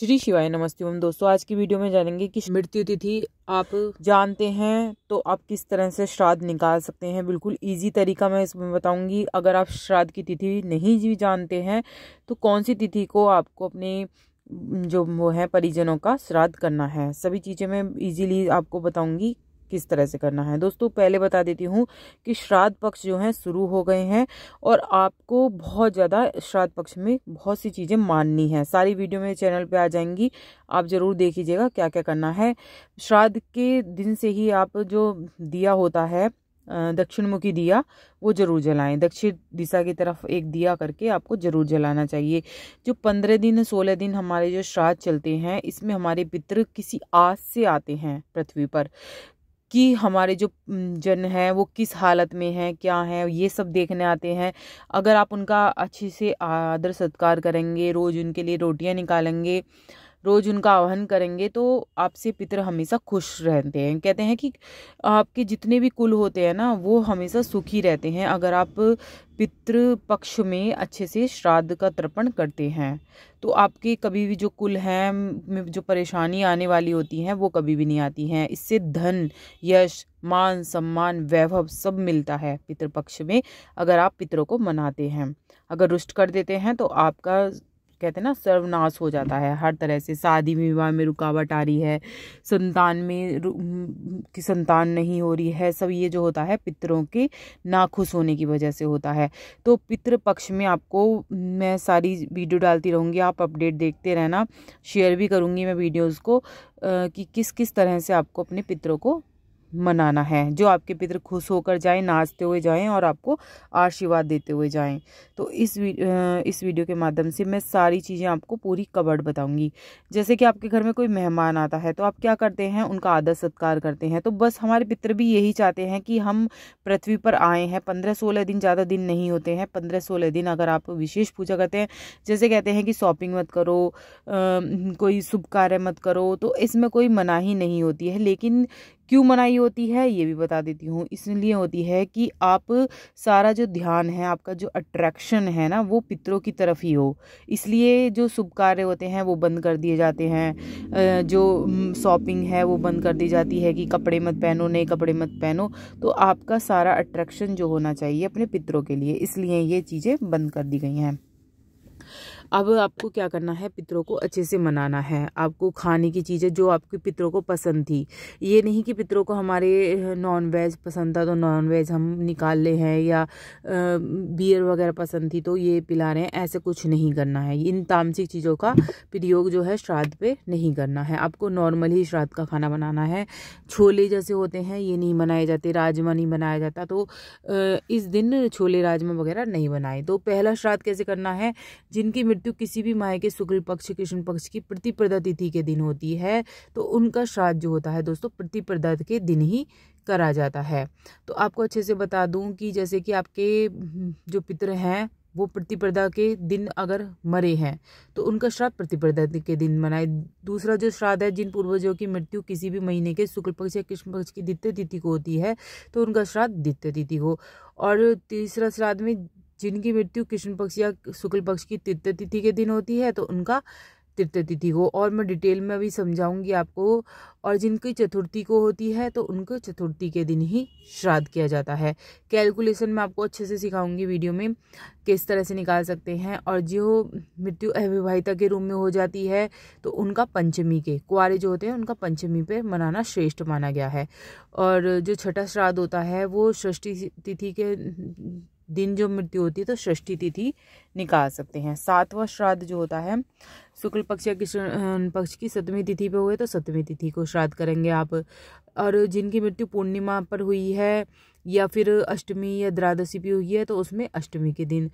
श्री शिवाय नमस्ते ओम दोस्तों आज की वीडियो में जानेंगे कि मृत्यु तिथि आप जानते हैं तो आप किस तरह से श्राद्ध निकाल सकते हैं बिल्कुल इजी तरीका मैं इसमें बताऊंगी अगर आप श्राद्ध की तिथि नहीं जी जानते हैं तो कौन सी तिथि को आपको अपने जो वो है परिजनों का श्राद्ध करना है सभी चीज़ें मैं इजीली आपको बताऊंगी किस तरह से करना है दोस्तों पहले बता देती हूँ कि श्राद्ध पक्ष जो है शुरू हो गए हैं और आपको बहुत ज़्यादा श्राद्ध पक्ष में बहुत सी चीज़ें माननी है सारी वीडियो मेरे चैनल पे आ जाएंगी आप ज़रूर देख लीजिएगा क्या क्या करना है श्राद्ध के दिन से ही आप जो दिया होता है दक्षिण मुखी दिया वो ज़रूर जलाएं दक्षिण दिशा की तरफ एक दिया करके आपको ज़रूर जलाना चाहिए जो पंद्रह दिन सोलह दिन हमारे जो श्राद्ध चलते हैं इसमें हमारे पितृ किसी आस से आते हैं पृथ्वी पर कि हमारे जो जन हैं वो किस हालत में हैं क्या हैं ये सब देखने आते हैं अगर आप उनका अच्छे से आदर सत्कार करेंगे रोज़ उनके लिए रोटियां निकालेंगे रोज़ उनका आह्वान करेंगे तो आपसे पितर हमेशा खुश रहते हैं कहते हैं कि आपके जितने भी कुल होते हैं ना वो हमेशा सुखी रहते हैं अगर आप पितृ पक्ष में अच्छे से श्राद्ध का तर्पण करते हैं तो आपके कभी भी जो कुल हैं में जो परेशानी आने वाली होती हैं वो कभी भी नहीं आती हैं इससे धन यश मान सम्मान वैभव सब मिलता है पितृपक्ष में अगर आप पितरों को मनाते हैं अगर रुष्ट कर देते हैं तो आपका कहते हैं ना सर्वनाश हो जाता है हर तरह से शादी विवाह में रुकावट आ रही है संतान में की संतान नहीं हो रही है सब ये जो होता है पितरों के नाखुश होने की वजह से होता है तो पितृ पक्ष में आपको मैं सारी वीडियो डालती रहूँगी आप अपडेट देखते रहना शेयर भी करूँगी मैं वीडियोज़ को कि किस किस तरह से आपको अपने पितरों को मनाना है जो आपके पितर खुश होकर जाएं नाचते हुए जाएं और आपको आशीर्वाद देते हुए जाएं तो इस वी, इस वीडियो के माध्यम से मैं सारी चीज़ें आपको पूरी कवर्ड बताऊंगी जैसे कि आपके घर में कोई मेहमान आता है तो आप क्या करते हैं उनका आदर सत्कार करते हैं तो बस हमारे पितर भी यही चाहते हैं कि हम पृथ्वी पर आए हैं पंद्रह सोलह दिन ज़्यादा दिन नहीं होते हैं पंद्रह सोलह दिन अगर आप विशेष पूजा करते हैं जैसे कहते हैं कि शॉपिंग मत करो कोई शुभ कार्य मत करो तो इसमें कोई मनाही नहीं होती है लेकिन क्यों मनाई होती है ये भी बता देती हूँ इसलिए होती है कि आप सारा जो ध्यान है आपका जो अट्रैक्शन है ना वो पितरों की तरफ ही हो इसलिए जो शुभ कार्य होते हैं वो बंद कर दिए जाते हैं जो शॉपिंग है वो बंद कर दी जाती है कि कपड़े मत पहनो नए कपड़े मत पहनो तो आपका सारा अट्रैक्शन जो होना चाहिए अपने पितरों के लिए इसलिए ये चीज़ें बंद कर दी गई हैं अब आपको क्या करना है पितरों को अच्छे से मनाना है आपको खाने की चीज़ें जो आपके पितरों को पसंद थी ये नहीं कि पितरों को हमारे नॉन वेज पसंद था तो नॉन वेज हम निकाल ले हैं या बियर वगैरह पसंद थी तो ये पिला रहे हैं ऐसे कुछ नहीं करना है इन तामसिक चीज़ों का प्रयोग जो है श्राद्ध पे नहीं करना है आपको नॉर्मल ही श्राद्ध का खाना बनाना है छोले जैसे होते हैं ये नहीं बनाए जाते राजमा नहीं बनाया जाता तो इस दिन छोले राजमा वगैरह नहीं बनाए तो पहला श्राद्ध कैसे करना है जिनकी मृत्यु किसी भी माह के शुक्ल पक्ष कृष्ण पक्ष की प्रतिप्रदा तिथि के दिन होती है तो उनका श्राद्ध जो होता है दोस्तों प्रतिप्रदा के दिन ही करा जाता है तो आपको अच्छे से बता दूं कि जैसे कि आपके जो पितर हैं वो प्रतिप्रदा के दिन अगर मरे हैं तो उनका श्राद्ध प्रतिप्रदा के दिन मनाए दूसरा जो श्राद्ध है जिन पूर्वजों की मृत्यु किसी भी महीने के शुक्ल पक्ष या कृष्ण पक्ष की द्वितीय तिथि को होती है तो उनका श्राद्ध द्वितीय तिथि को और तीसरा श्राद्ध में जिनकी मृत्यु कृष्ण पक्ष या शुक्ल पक्ष की तृतीय तिथि के दिन होती है तो उनका तृतीय तिथि को और मैं डिटेल में अभी समझाऊंगी आपको और जिनकी चतुर्थी को होती है तो उनको चतुर्थी के दिन ही श्राद्ध किया जाता है कैलकुलेशन में आपको अच्छे से सिखाऊंगी वीडियो में किस तरह से निकाल सकते हैं और जो मृत्यु अविवाहिता के रूप में हो जाती है तो उनका पंचमी के कुआरे जो होते हैं उनका पंचमी पे मनाना श्रेष्ठ माना गया है और जो छठा श्राद्ध होता है वो षष्ठी तिथि के दिन जो मृत्यु होती है तो सृष्टि तिथि निकाल सकते हैं सातवां श्राद्ध जो होता है शुक्ल पक्ष या कृष्ण पक्ष की सतमी तिथि पे हुए तो सतमी तिथि को श्राद्ध करेंगे आप और जिनकी मृत्यु पूर्णिमा पर हुई है या फिर अष्टमी या द्वादशी भी हुई है तो उसमें अष्टमी के दिन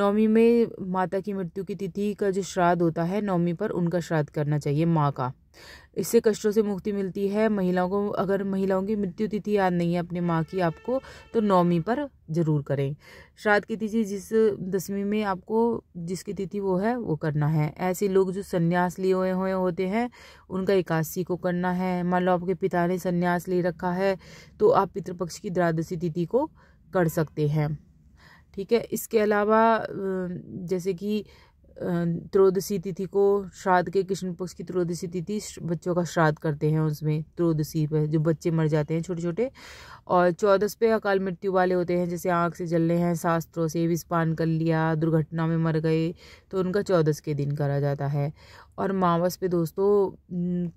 नवमी में माता की मृत्यु की तिथि का जो श्राद्ध होता है नवमी पर उनका श्राद्ध करना चाहिए माँ का इससे कष्टों से मुक्ति मिलती है महिलाओं को अगर महिलाओं की मृत्यु तिथि याद नहीं है अपने माँ की आपको तो नौमी पर जरूर करें श्राद्ध की तिथि जिस दसवीं में आप आपको जिसकी तिथि वो है वो करना है ऐसे लोग जो सन्यास लिए हुए हुए होते हैं उनका एकादशी को करना है मान लो आपके पिता ने सन्यास ले रखा है तो आप पितृपक्ष की द्वादशी तिथि को कर सकते हैं ठीक है इसके अलावा जैसे कि त्रोदशी तिथि को श्राद्ध के कृष्ण पक्ष की त्रोदशी तिथि बच्चों का श्राद्ध करते हैं उसमें त्रोदशी पर जो बच्चे मर जाते हैं छोटे छोटे और चौदस पे अकाल मृत्यु वाले होते हैं जैसे आँख से जलने हैं शास्त्रों से विस्पान कर लिया दुर्घटना में मर गए तो उनका चौदस के दिन करा जाता है और मावस पे दोस्तों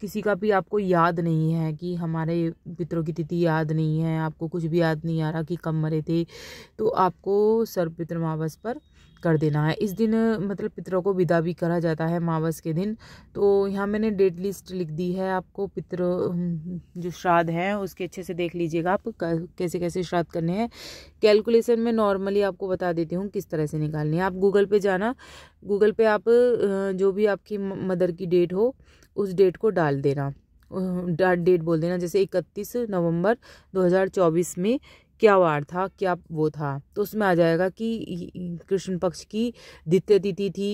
किसी का भी आपको याद नहीं है कि हमारे पितरों की तिथि याद नहीं है आपको कुछ भी याद नहीं आ रहा कि कब मरे थे तो आपको सर्वपित्र मावस पर कर देना है इस दिन मतलब पितरों को विदा भी करा जाता है मावस के दिन तो यहाँ मैंने डेट लिस्ट लिख दी है आपको पितर जो श्राद्ध हैं उसके अच्छे से देख लीजिएगा आप कैसे कैसे श्राद्ध करने हैं कैलकुलेशन में नॉर्मली आपको बता देती हूँ किस तरह से निकालनी है आप गूगल पे जाना गूगल पे आप जो भी आपकी मदर की डेट हो उस डेट को डाल देना डेट बोल देना जैसे इकतीस नवंबर 2024 में क्या वार था क्या वो था तो उसमें आ जाएगा कि कृष्ण पक्ष की द्वितीय तिथि थी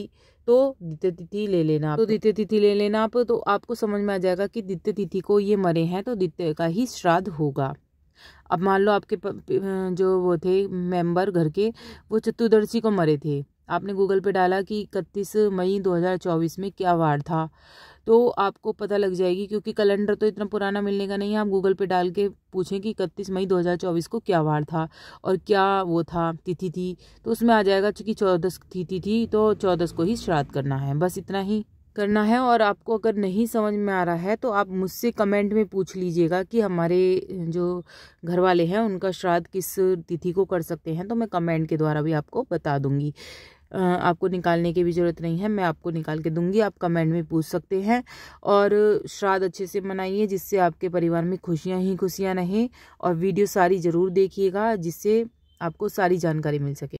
तो द्वितीय तिथि ले लेना तो द्वितीय तिथि ले लेना आप तो आपको समझ में आ जाएगा कि द्वितीय तिथि को ये मरे हैं तो द्वितीय का ही श्राद्ध होगा अब मान लो आपके जो वो थे मेंबर घर के वो चतुर्दशी को मरे थे आपने गूगल पे डाला कि इकतीस मई 2024 में क्या वार था तो आपको पता लग जाएगी क्योंकि कैलेंडर तो इतना पुराना मिलने का नहीं है आप गूगल पे डाल के पूछें कि इकतीस मई 2024 को क्या वार था और क्या वो था तिथि थी तो उसमें आ जाएगा चूँकि चौदस तिथि थी तो चौदस को ही श्राद्ध करना है बस इतना ही करना है और आपको अगर नहीं समझ में आ रहा है तो आप मुझसे कमेंट में पूछ लीजिएगा कि हमारे जो घर वाले हैं उनका श्राद्ध किस तिथि को कर सकते हैं तो मैं कमेंट के द्वारा भी आपको बता दूंगी आपको निकालने की भी ज़रूरत नहीं है मैं आपको निकाल के दूंगी आप कमेंट में पूछ सकते हैं और श्राद्ध अच्छे से मनाइए जिससे आपके परिवार में खुशियाँ ही खुशियाँ रहें और वीडियो सारी ज़रूर देखिएगा जिससे आपको सारी जानकारी मिल सके